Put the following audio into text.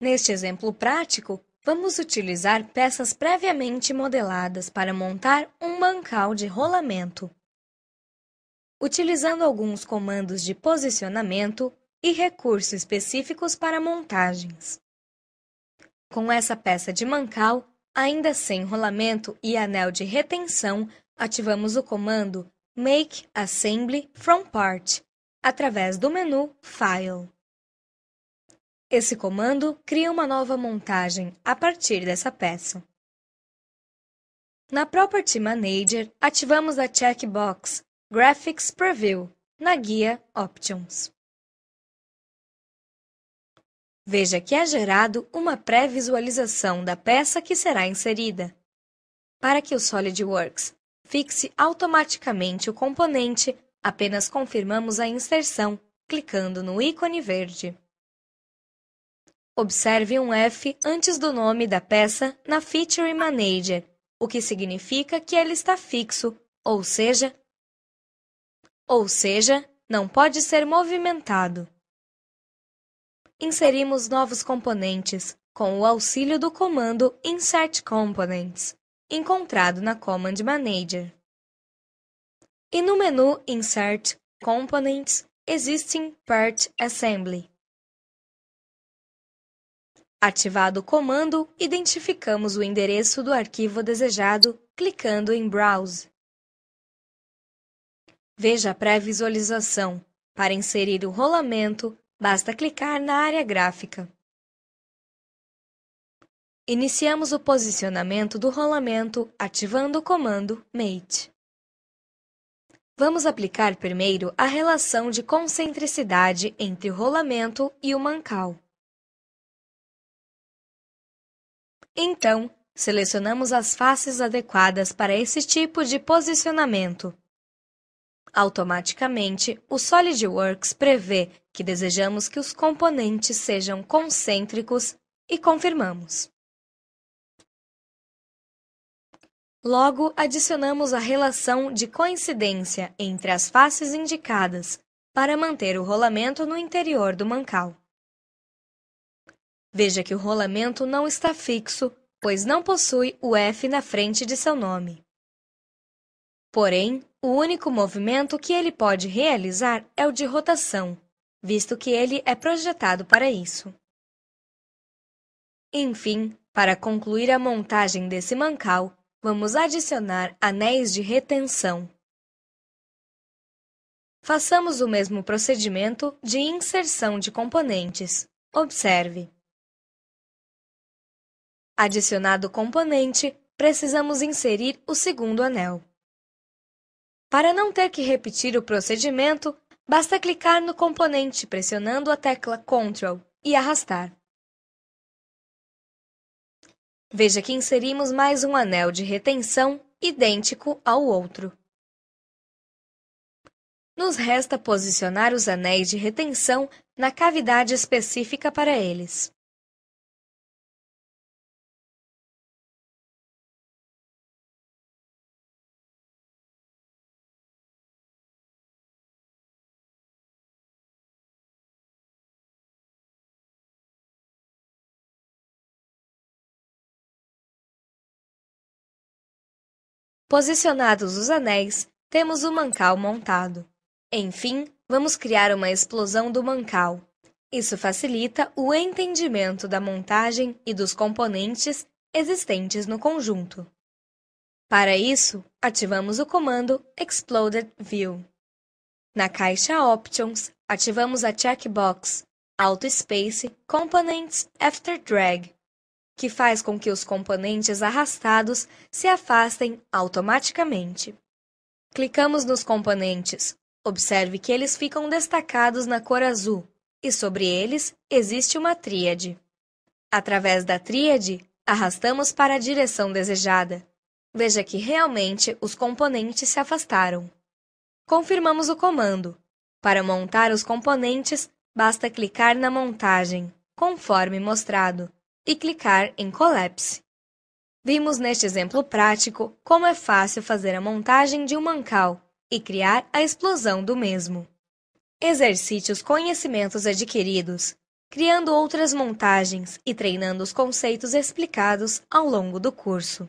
Neste exemplo prático, vamos utilizar peças previamente modeladas para montar um bancal de rolamento. Utilizando alguns comandos de posicionamento e recursos específicos para montagens. Com essa peça de mancal, ainda sem rolamento e anel de retenção, ativamos o comando Make Assembly From Part através do menu File. Esse comando cria uma nova montagem a partir dessa peça. Na Property Manager, ativamos a checkbox Graphics Preview na guia Options. Veja que é gerado uma pré-visualização da peça que será inserida. Para que o SolidWorks fixe automaticamente o componente, apenas confirmamos a inserção, clicando no ícone verde. Observe um F antes do nome da peça na Feature Manager, o que significa que ele está fixo, ou seja, ou seja, não pode ser movimentado. Inserimos novos componentes com o auxílio do comando Insert Components, encontrado na Command Manager. E no menu Insert Components existem Part Assembly, Ativado o comando, identificamos o endereço do arquivo desejado clicando em Browse. Veja a pré-visualização. Para inserir o rolamento, basta clicar na área gráfica. Iniciamos o posicionamento do rolamento ativando o comando MATE. Vamos aplicar primeiro a relação de concentricidade entre o rolamento e o mancal. Então, selecionamos as faces adequadas para esse tipo de posicionamento. Automaticamente, o SolidWorks prevê que desejamos que os componentes sejam concêntricos e confirmamos. Logo, adicionamos a relação de coincidência entre as faces indicadas para manter o rolamento no interior do mancal. Veja que o rolamento não está fixo, pois não possui o F na frente de seu nome. Porém, o único movimento que ele pode realizar é o de rotação, visto que ele é projetado para isso. Enfim, para concluir a montagem desse mancal, vamos adicionar anéis de retenção. Façamos o mesmo procedimento de inserção de componentes. Observe. Adicionado o componente, precisamos inserir o segundo anel. Para não ter que repetir o procedimento, basta clicar no componente pressionando a tecla Ctrl e arrastar. Veja que inserimos mais um anel de retenção idêntico ao outro. Nos resta posicionar os anéis de retenção na cavidade específica para eles. Posicionados os anéis, temos o mancal montado. Enfim, vamos criar uma explosão do mancal. Isso facilita o entendimento da montagem e dos componentes existentes no conjunto. Para isso, ativamos o comando Exploded View. Na caixa Options, ativamos a checkbox Auto Space Components After Drag que faz com que os componentes arrastados se afastem automaticamente. Clicamos nos componentes. Observe que eles ficam destacados na cor azul e sobre eles existe uma tríade. Através da tríade, arrastamos para a direção desejada. Veja que realmente os componentes se afastaram. Confirmamos o comando. Para montar os componentes, basta clicar na montagem, conforme mostrado e clicar em Collapse. Vimos neste exemplo prático como é fácil fazer a montagem de um mancal e criar a explosão do mesmo. Exercite os conhecimentos adquiridos, criando outras montagens e treinando os conceitos explicados ao longo do curso.